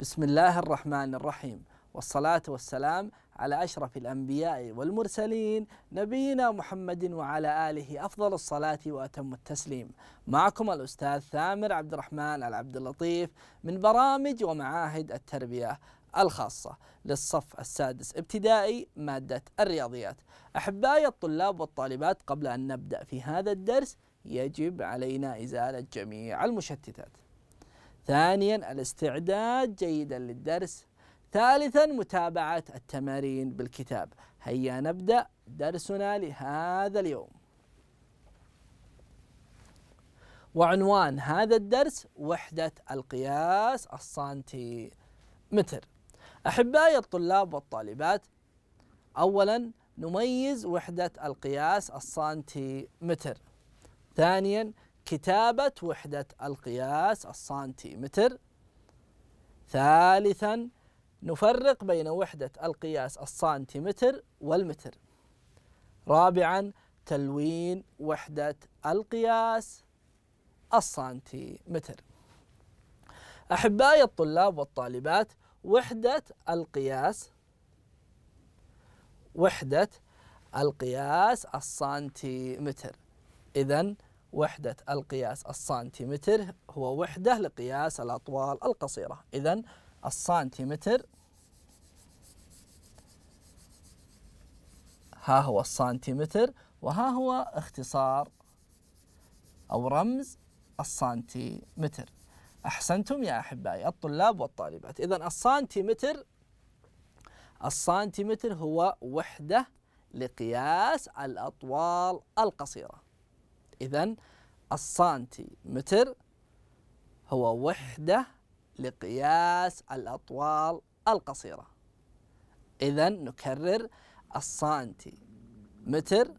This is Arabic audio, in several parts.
بسم الله الرحمن الرحيم والصلاة والسلام على أشرف الأنبياء والمرسلين نبينا محمد وعلى آله أفضل الصلاة وأتم التسليم معكم الأستاذ ثامر عبد الرحمن العبد اللطيف من برامج ومعاهد التربية الخاصة للصف السادس ابتدائي مادة الرياضيات أحبائي الطلاب والطالبات قبل أن نبدأ في هذا الدرس يجب علينا إزالة جميع المشتتات ثانيا الاستعداد جيدا للدرس ثالثا متابعة التمارين بالكتاب هيا نبدأ درسنا لهذا اليوم وعنوان هذا الدرس وحدة القياس السنتي متر أحبائي الطلاب والطالبات أولا نميز وحدة القياس السنتي متر ثانيا كتابة وحدة القياس السنتيمتر ثالثا نفرق بين وحدة القياس السنتيمتر والمتر رابعا تلوين وحدة القياس السنتيمتر أحبائي الطلاب والطالبات وحدة القياس وحدة القياس السنتيمتر إذا وحدة القياس السنتيمتر هو وحدة لقياس الأطوال القصيرة إذا السنتيمتر ها هو السنتيمتر وها هو اختصار أو رمز السنتيمتر أحسنتم يا أحبائي الطلاب والطالبات إذا السنتيمتر السنتيمتر هو وحدة لقياس الأطوال القصيرة إذا السانتي متر هو وحدة لقياس الأطوال القصيرة إذا نكرر السانتي متر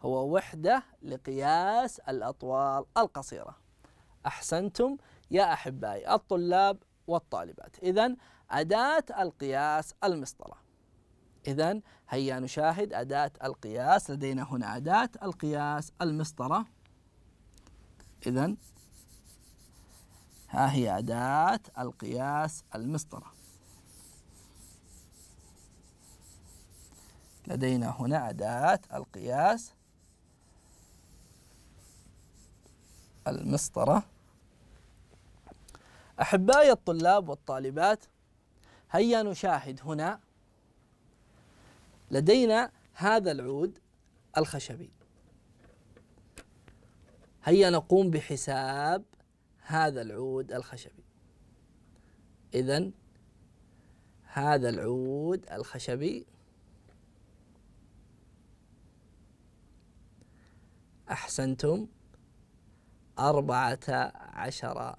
هو وحدة لقياس الأطوال القصيرة أحسنتم يا أحبائي الطلاب والطالبات إذا أداة القياس المسطرة إذا هيا نشاهد أداة القياس لدينا هنا أداة القياس المسطرة إذا ها هي أداة القياس المسطرة لدينا هنا أداة القياس المسطرة أحبائي الطلاب والطالبات هيا نشاهد هنا لدينا هذا العود الخشبي هيا نقوم بحساب هذا العود الخشبي إذا هذا العود الخشبي أحسنتم أربعة عشر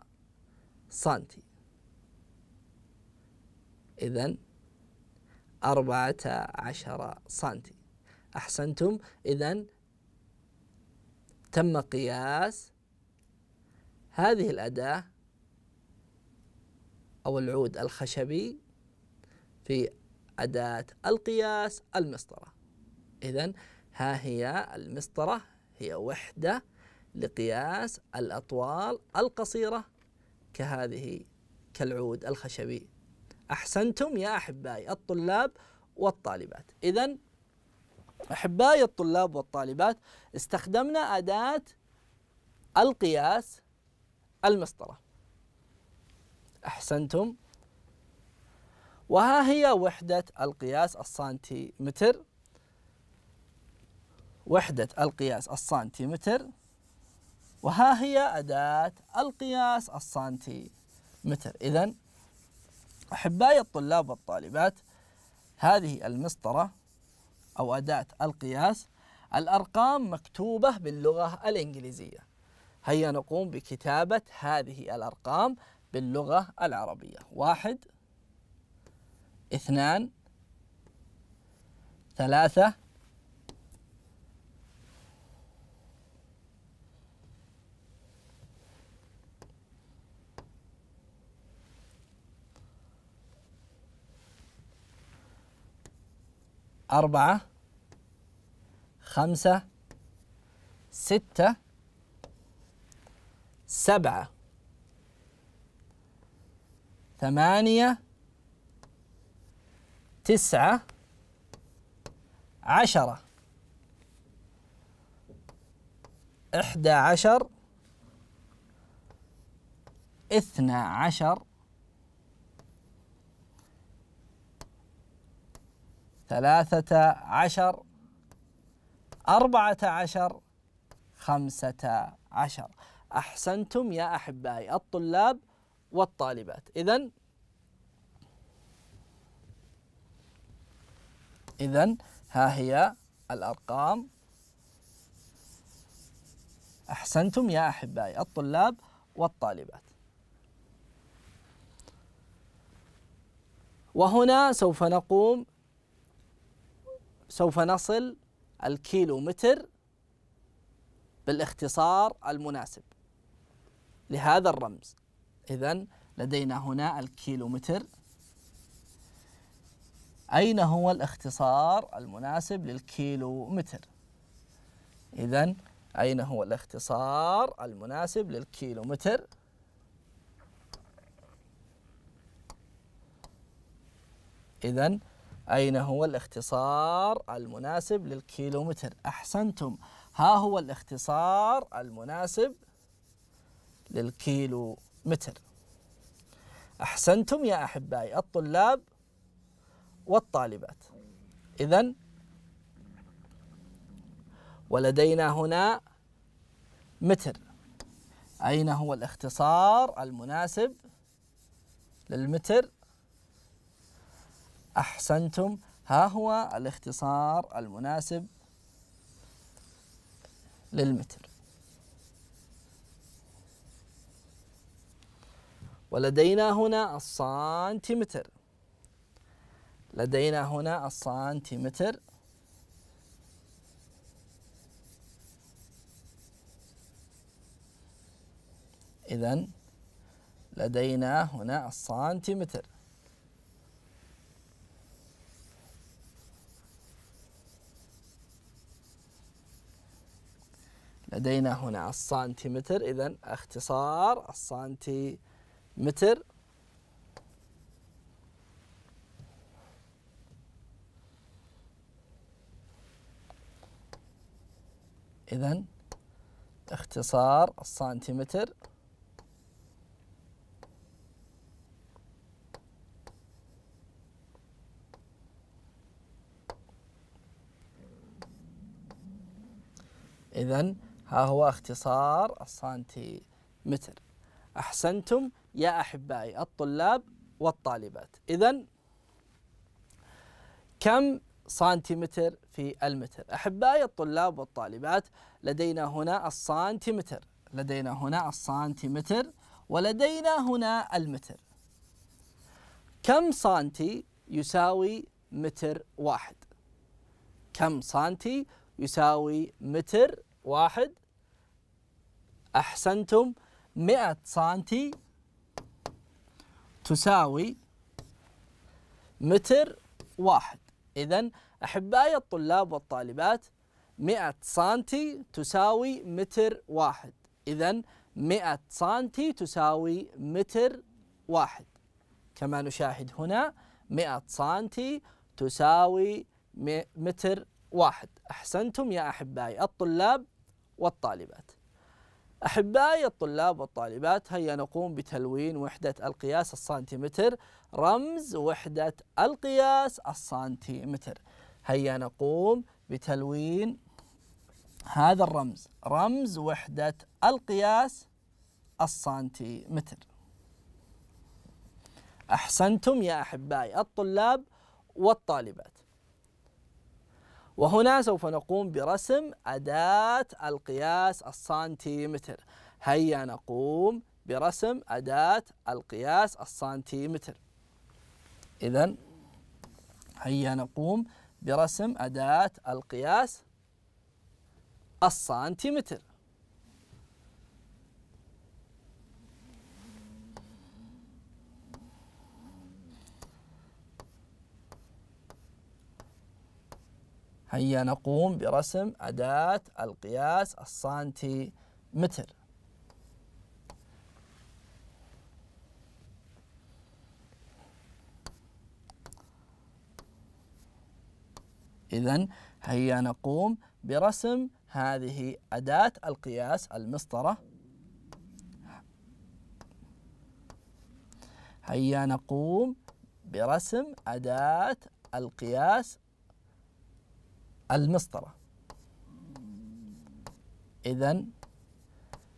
سنتي إذا أربعة عشر سنتي أحسنتم إذا تم قياس هذه الأداة أو العود الخشبي في أداة القياس المسطرة إذا ها هي المسطرة هي وحدة لقياس الأطوال القصيرة كهذه كالعود الخشبي أحسنتم يا أحبائي الطلاب والطالبات إذا أحبائي الطلاب والطالبات استخدمنا أداة القياس المسطرة أحسنتم وها هي وحدة القياس السنتيمتر وحدة القياس السنتيمتر وها هي أداة القياس السنتيمتر إذا أحبائي الطلاب والطالبات هذه المسطرة أو أداة القياس الأرقام مكتوبة باللغة الإنجليزية هيا نقوم بكتابة هذه الأرقام باللغة العربية واحد اثنان ثلاثة أربعة خمسة ستة سبعة ثمانية تسعة عشرة إحدى عشر اثنا عشر ثلاثة عشر أربعة عشر خمسة عشر أحسنتم يا أحبائي الطلاب والطالبات إذا إذا ها هي الأرقام أحسنتم يا أحبائي الطلاب والطالبات وهنا سوف نقوم سوف نصل الكيلو متر بالاختصار المناسب لهذا الرمز إذا لدينا هنا الكيلو متر أين هو الاختصار المناسب للكيلو متر إذا أين هو الاختصار المناسب للكيلو متر إذا أين هو الاختصار المناسب للكيلومتر أحسنتم ها هو الاختصار المناسب للكيلو متر أحسنتم يا أحبائي الطلاب والطالبات إذا ولدينا هنا متر أين هو الاختصار المناسب للمتر أحسنتم ها هو الاختصار المناسب للمتر ولدينا هنا السنتيمتر لدينا هنا السنتيمتر إذا لدينا هنا السنتيمتر لدينا هنا السنتيمتر إذا اختصار السنتيمتر إذا اختصار السنتيمتر إذا ها هو اختصار السنتيمتر أحسنتم يا أحبائي الطلاب والطالبات إذا كم سنتيمتر في المتر أحبائي الطلاب والطالبات لدينا هنا السنتيمتر لدينا هنا السنتيمتر ولدينا هنا المتر كم سنتي يساوي متر واحد كم سنتي يساوي متر واحد أحسنتم 100 سنتي تساوي متر واحد إذا أحبائي الطلاب والطالبات 100 سنتي تساوي متر واحد إذا 100 سنتي تساوي متر واحد كما نشاهد هنا 100 سنتي تساوي متر واحد أحسنتم يا أحبائي الطلاب والطالبات أحبائي الطلاب والطالبات هيا نقوم بتلوين وحدة القياس السنتيمتر رمز وحدة القياس السنتيمتر هيا نقوم بتلوين هذا الرمز رمز وحدة القياس السنتيمتر أحسنتم يا أحبائي الطلاب والطالبات وهنا سوف نقوم برسم أداة القياس السنتيمتر هيا نقوم برسم أداة القياس السنتيمتر إذا هيا نقوم برسم أداة القياس السنتيمتر هيا نقوم برسم أداة القياس السنتي متر إذا هيا نقوم برسم هذه أداة القياس المسطرة هيا نقوم برسم أداة القياس المسطرة إذا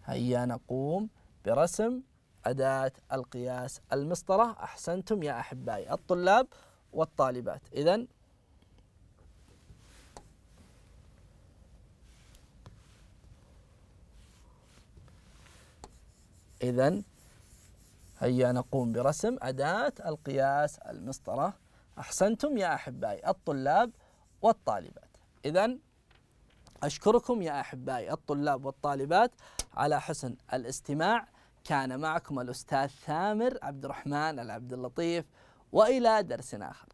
هيا نقوم برسم أداة القياس المسطرة أحسنتم يا أحبائي الطلاب والطالبات إذا إذا هيا نقوم برسم أداة القياس المسطرة أحسنتم يا أحبائي الطلاب والطالبات إذا أشكركم يا أحبائي الطلاب والطالبات على حسن الاستماع كان معكم الأستاذ ثامر عبد الرحمن العبد اللطيف وإلى درس آخر